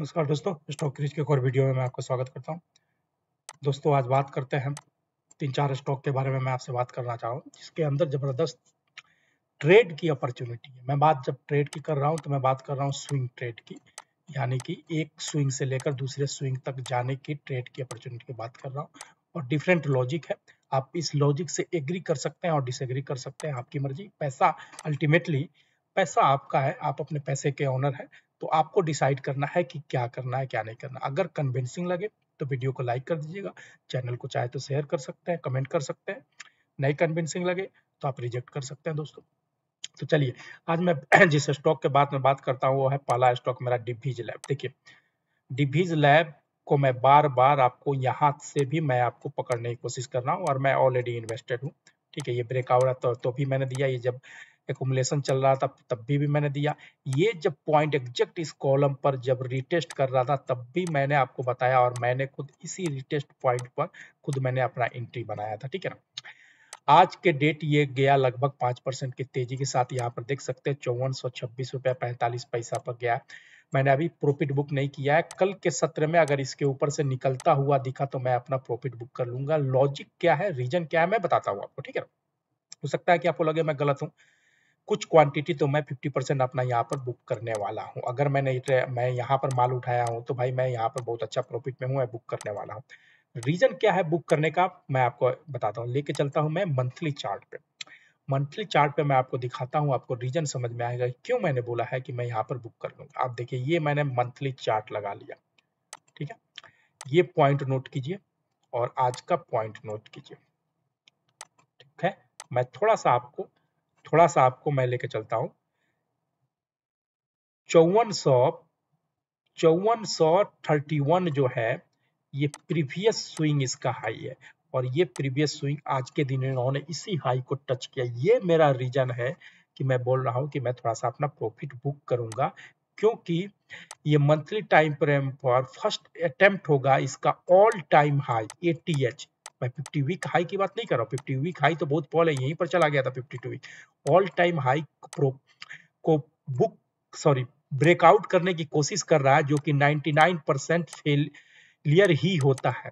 नमस्कार दोस्तों stock crease के एक और वीडियो में मैं आपका स्वागत करता हूं दोस्तों आज बात करते हैं तीन चार स्टॉक के बारे में मैं आपसे बात करना चाहूँ जिसके अंदर ज़बरदस्त ट्रेड की अपॉर्चुनिटी है मैं बात जब ट्रेड की कर रहा हूं तो मैं बात कर रहा हूं स्विंग ट्रेड की यानी कि एक स्विंग से लेकर दूसरे स्विंग तक जाने की ट्रेड की अपॉर्चुनिटी की बात कर रहा हूँ और डिफरेंट लॉजिक है आप इस लॉजिक से एग्री कर सकते हैं और डिसएग्री कर सकते हैं आपकी मर्जी पैसा अल्टीमेटली पैसा आपका है आप अपने पैसे के ऑनर हैं तो आपको डिसाइड करना है कि क्या करना है क्या नहीं करना अगर कन्विंसिंग लगे तो वीडियो को लाइक कर दीजिएगा चैनल को चाहे तो शेयर कर सकते हैं कमेंट कर सकते हैं नहीं कन्विंसिंग लगे तो आप रिजेक्ट कर सकते हैं दोस्तों तो चलिए आज मैं जिस स्टॉक के बाद में बात करता हूँ वो है पहला स्टॉक मेरा डिभीज लैब देखिए डिवीज लैब को मैं बार बार आपको यहाँ से भी मैं आपको पकड़ने की कोशिश कर रहा हूँ और मैं ऑलरेडी इन्वेस्टेड हूँ ठीक है ये ब्रेकआउट है तो, तो भी मैंने दिया ये जब एकुमुलेशन चल रहा था तब भी भी मैंने दिया ये जब पॉइंट एग्जैक्ट इस कॉलम पर जब रिटेस्ट कर रहा था तब भी मैंने आपको बताया और मैंने खुद इसी रिटेस्ट पॉइंट पर खुद मैंने अपना एंट्री बनाया था ठीक है ना आज के डेट ये गया लगभग पांच परसेंट की तेजी के साथ यहाँ पर देख सकते हैं चौवन सौ छब्बीस रुपया पैंतालीस पैसा पर गया मैंने अभी प्रॉफिट बुक नहीं किया है कल के सत्र में अगर इसके ऊपर से निकलता हुआ दिखा तो मैं अपना प्रॉफिट बुक कर लूंगा लॉजिक क्या है रीजन क्या है मैं बताता हूँ आपको ठीक है हो सकता है कि आपको लगे मैं गलत हूँ कुछ क्वांटिटी तो मैं फिफ्टी परसेंट अपना यहाँ पर बुक करने वाला हूँ अगर मैंने मैं यहाँ पर माल उठाया हूँ तो भाई मैं यहाँ पर बहुत अच्छा प्रॉफिट में हूँ मैं बुक करने वाला हूँ रीजन क्या है बुक करने का मैं आपको बताता हूँ लेके चलता हूँ मैं मंथली चार्ट पे मंथली चार्ट पे मैं आपको दिखाता हूँ आपको रीजन समझ में आएगा क्यों मैंने बोला है कि मैं यहाँ पर बुक कर लूंगा आप देखिए ये मैंने मंथली चार्ट लगा लिया ठीक है ये पॉइंट नोट कीजिए और आज का पॉइंट नोट कीजिए ठीक है मैं थोड़ा सा आपको थोड़ा सा आपको मैं लेके चलता हूं चौवन सौ चौवन सौ थर्टी वन जो है ये प्रीवियस स्विंग इसका हाई है और ये प्रीवियस स्विंग आज के दिन इन्होंने इसी हाई को टच किया ये मेरा रीजन है कि मैं बोल रहा हूँ कि मैं थोड़ा सा अपना प्रॉफिट बुक करूंगा क्योंकि ये मंथली टाइम फ्रेम पर फर्स्ट अटेम्प्ट होगा इसका all time high A T H मैं फिफ्टी वीक हाई की बात नहीं कर रहा हूँ फिफ्टी वीक हाई तो बहुत पॉल है यहीं पर चला गया था fifty two week all time high pro को बुक सॉरी ब्रेकआउट करने की कोशिश कर रहा है जो कि नाइन्टी नाइन परसेंट फेलियर ही होता है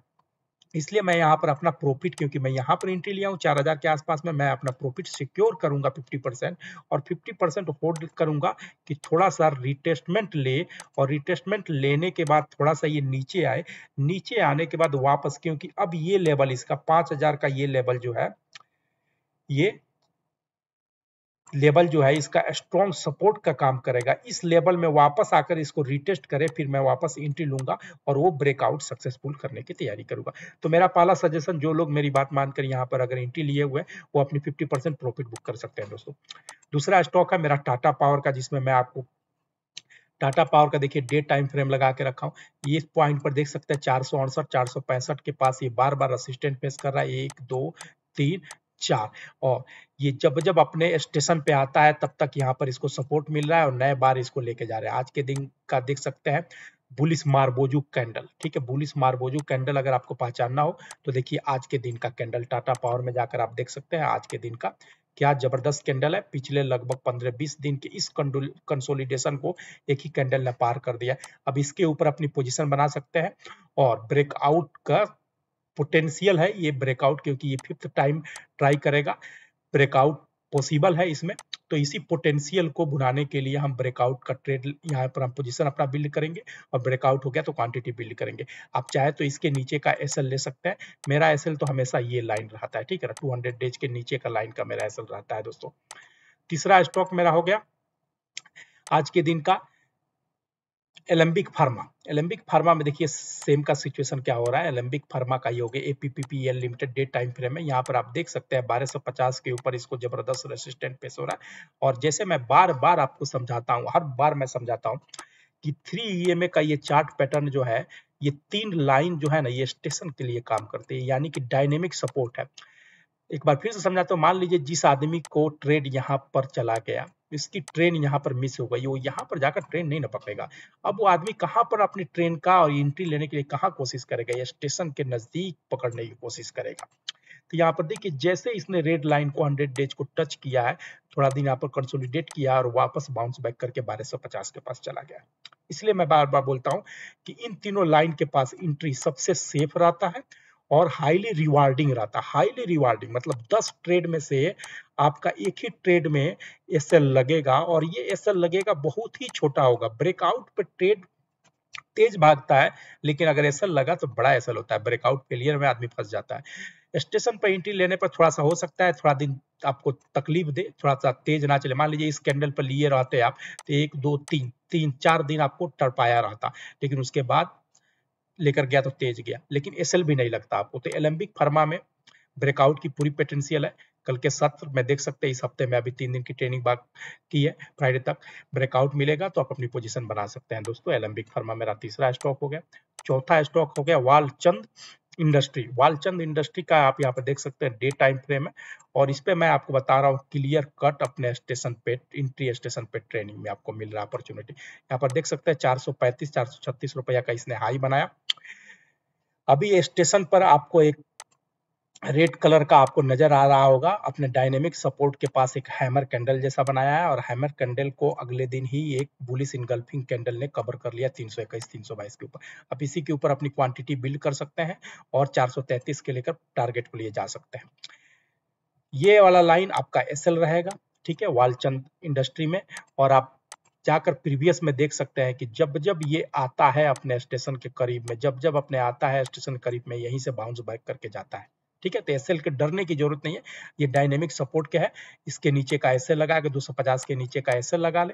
इसलिए मैं यहाँ पर अपना प्रॉफिट क्योंकि मैं यहाँ पर एंट्री लिया हूँ चार हजार के आसपास में मैं अपना प्रॉफिट सिक्योर करूंगा फिफ्टी परसेंट और फिफ्टी परसेंट होल्ड करूंगा कि थोड़ा सा रिटेस्टमेंट ले और रिटेस्टमेंट लेने के बाद थोड़ा सा ये नीचे आए नीचे आने के बाद वापस क्योंकि अब ये लेवल इसका पांच हजार का ये लेवल जो है ये लेवल जो है इसका स्ट्रॉन्ग सपोर्ट का काम करेगा इस लेवल में वापस आकर इसको रिटेस्ट करे फिर मैं वापस एंट्री लूंगा और वो ब्रेकआउट सक्सेसफुल करने की तैयारी करूंगा तो मेरा पहला सजेशन जो लोग मेरी बात मानकर यहाँ पर अगर एंट्री लिए हुए वो अपनी फिफ्टी प्रॉफिट बुक कर सकते हैं दोस्तों दूसरा स्टॉक है मेरा टाटा पावर का जिसमें मैं आपको टाटा पावर का देखिए डेट टाइम फ्रेम लगा के रखा हूँ ये पॉइंट पर देख सकते हैं चार सौ के पास ये बार बार असिस्टेंट फेस कर रहा है एक दो तीन चार और ये जब जब अपने स्टेशन पे आता है तब तक यहाँ पर इसको सपोर्ट मिल रहा है और नए बार इसको लेके जा रहे हैं आज के दिन का देख सकते हैं बुलिस मारबोजू कैंडल ठीक है बुलिस मारबोजू कैंडल अगर आपको पहचानना हो तो देखिए आज के दिन का कैंडल टाटा पावर में जाकर आप देख सकते हैं आज के दिन का क्या जबरदस्त कैंडल है पिछले लगभग 15-20 दिन के इस कंसोलिडेशन को एक ही कैंडल ने पार कर दिया अब इसके ऊपर अपनी पोजीशन बना सकते हैं और ब्रेकआउट का पोटेंशियल है ये ब्रेकआउट क्योंकि ये फिफ्थ टाइम ट्राई करेगा ब्रेकआउट पॉसिबल है इसमें तो इसी पोटेंशियल को बुनाने के लिए हम ब्रेकआउट का ट्रेड यहाँ पर हम पोजिशन अपना बिल्ड करेंगे और ब्रेकआउट हो गया तो क्वांटिटी बिल्ड करेंगे आप चाहे तो इसके नीचे का एसएल ले सकते हैं मेरा एसएल तो हमेशा ये लाइन रहता है ठीक है टू हंड्रेड डेज के नीचे का लाइन का मेरा एसएल रहता है दोस्तों तीसरा स्टॉक मेरा हो गया आज के दिन का एलम्बिक फार्मा एलम्बिक फार्मा में देखिए सेम का सिचुएशन क्या हो रहा है एलम्बिक फार्मा का ये हो गया APPPL limited date time frame है यहाँ पर आप देख सकते हैं 1250 के ऊपर इसको जबरदस्त रेसिस्टेंट पेश हो रहा है और जैसे मैं बार बार आपको समझाता हूँ हर बार मैं समझाता हूँ कि थ्री ई का ये चार्ट पैटर्न जो है ये तीन लाइन जो है ना ये स्टेशन के लिए काम करती है यानी कि डायनेमिक सपोर्ट है एक बार फिर से समझाता हूँ मान लीजिए जिस आदमी को ट्रेड यहाँ पर चला गया इसकी ट्रेन यहाँ पर मिस हो गई वो यहाँ पर जाकर ट्रेन नहीं ना पकड़ेगा अब वो आदमी कहाँ पर अपनी ट्रेन का और एंट्री लेने के लिए कहाँ कोशिश करेगा या स्टेशन के नजदीक पकड़ने की कोशिश करेगा तो यहाँ पर देखिए जैसे इसने रेड लाइन को हंड्रेड डेज को टच किया है थोड़ा दिन यहाँ पर कंसोलिडेट किया और वापस बाउंस बैक करके 1250 के पास चला गया इसलिए मैं बार बार बोलता हूँ कि इन तीनों लाइन के पास एंट्री सबसे सेफ रहता है और हाईली रिवार्डिंग रहता हाईली रिवार्डिंग मतलब 10 ट्रेड में से आपका एक ही ट्रेड में एस लगेगा और ये एस लगेगा बहुत ही छोटा होगा ब्रेकआउट पर ट्रेड तेज भागता है लेकिन अगर एस लगा तो बड़ा एस होता है ब्रेकआउट फेलियर में आदमी फंस जाता है स्टेशन पर एंट्री लेने पर थोड़ा सा हो सकता है थोड़ा दिन आपको तकलीफ दे थोड़ा सा तेज ना चले मान लीजिए इस कैंडल पर लिए रहते आप तो एक दो तीन तीन चार दिन आपको टरपाया रहता लेकिन उसके बाद लेकर गया तो तेज गया लेकिन एस भी नहीं लगता आपको तो एलम्बिक फर्मा में ब्रेकआउट की पूरी पोटेंशियल है कल के सत्र में देख सकते हैं इस हफ्ते में अभी तीन दिन की ट्रेनिंग बात की है फ्राइडे तक ब्रेकआउट मिलेगा तो आप अपनी पोजीशन बना सकते हैं दोस्तों एलम्बिक फर्मा मेरा तीसरा स्टॉक हो गया चौथा स्टॉक हो गया वाल चंद इंडस्ट्री वालचंद इंडस्ट्री का आप यहाँ पर देख सकते हैं डे टाइम फ्रेम है और इस पर मैं आपको बता रहा हूँ क्लियर कट अपने स्टेशन पे इंट्री स्टेशन पे ट्रेनिंग में आपको मिल रहा अपॉर्चुनिटी यहाँ पर देख सकते हैं चार सौ पैंतीस चार सौ छत्तीस रुपया का इसने हाई बनाया अभी स्टेशन पर आपको एक रेड कलर का आपको नजर आ रहा होगा अपने डायनेमिक सपोर्ट के पास एक हैमर कैंडल जैसा बनाया है और हैमर कैंडल को अगले दिन ही एक बुलिस इनगल्फिंग कैंडल ने कवर कर लिया 321 322 के ऊपर अब इसी के ऊपर अपनी क्वांटिटी बिल्ड कर सकते हैं और 433 के लेकर टारगेट को लिए जा सकते हैं ये वाला लाइन आपका एस रहेगा ठीक है वालचंद इंडस्ट्री में और आप जाकर प्रीवियस में देख सकते हैं कि जब जब ये आता है अपने स्टेशन के करीब में जब जब अपने आता है स्टेशन करीब में यहीं से बाउंस बैक करके जाता है ठीक है तो एस के डरने की जरूरत नहीं है ये डायनेमिक सपोर्ट क्या है इसके नीचे का एस लगा के दो के नीचे का एस लगा ले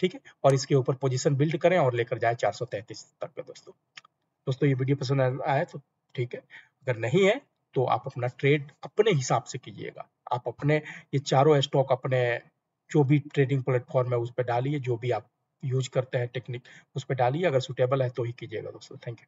ठीक है और इसके ऊपर पोजिशन बिल्ड करें और लेकर जाए चार तक पे दोस्तों दोस्तों ये वीडियो पसंद आया तो ठीक है अगर नहीं है तो आप अपना ट्रेड अपने हिसाब से कीजिएगा आप अपने ये चारों स्टॉक अपने जो भी ट्रेडिंग प्लेटफॉर्म है उस पर डालिए जो भी आप यूज करते हैं टेक्निक उस पर डालिए अगर सुटेबल है तो ही कीजिएगा दोस्तों थैंक यू